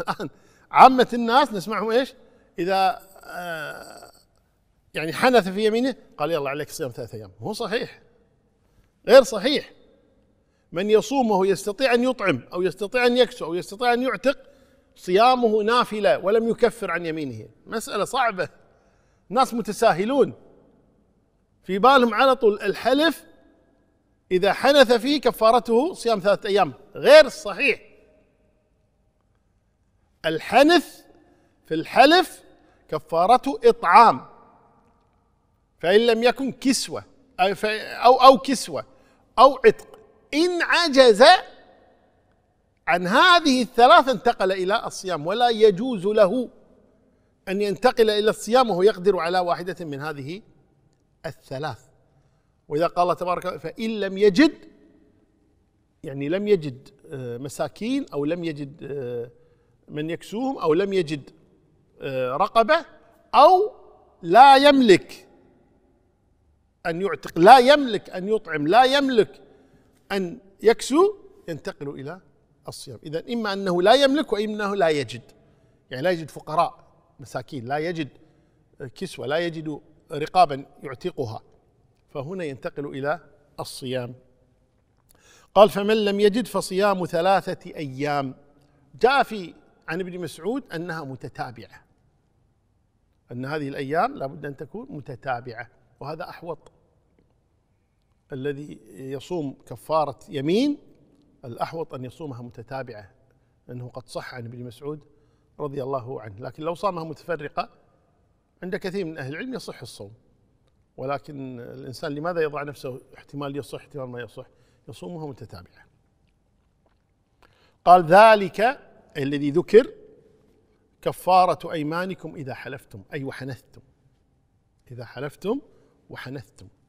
الآن عامة الناس نسمعهم إيش إذا آه يعني حنث في يمينه قال يلا عليك صيام ثلاثة أيام هو صحيح غير صحيح من يصومه يستطيع أن يطعم أو يستطيع أن يكسو أو يستطيع أن يعتق صيامه نافلة ولم يكفر عن يمينه مسألة صعبة ناس متساهلون في بالهم على طول الحلف إذا حنث فيه كفارته صيام ثلاثة أيام غير صحيح الحنث في الحلف كفارته إطعام فإن لم يكن كسوة أو أو كسوة أو عتق إن عجز عن هذه الثلاث انتقل إلى الصيام ولا يجوز له أن ينتقل إلى الصيام وهو يقدر على واحدة من هذه الثلاث وإذا قال الله تبارك فإن لم يجد يعني لم يجد آه، مساكين أو لم يجد آه، من يكسوهم أو لم يجد آه، رقبة أو لا يملك أن يعتق لا يملك أن يطعم لا يملك أن يكسو ينتقل إلى الصيام إذا إما أنه لا يملك وإما أنه لا يجد يعني لا يجد فقراء مساكين لا يجد آه، كسوة لا يجد رقابا يعتقها فهنا ينتقل إلى الصيام قال فمن لم يجد فصيام ثلاثة أيام جاء في عن ابن مسعود أنها متتابعة أن هذه الأيام لابد أن تكون متتابعة وهذا أحوط الذي يصوم كفارة يمين الأحوط أن يصومها متتابعة لأنه قد صح عن ابن مسعود رضي الله عنه لكن لو صامها متفرقة عند كثير من أهل العلم يصح الصوم ولكن الإنسان لماذا يضع نفسه احتمال يصح احتمال ما يصح يصومها متتابعة قال ذلك الذي ذكر كفارة أيمانكم إذا حلفتم أي وحنثتم إذا حلفتم وحنثتم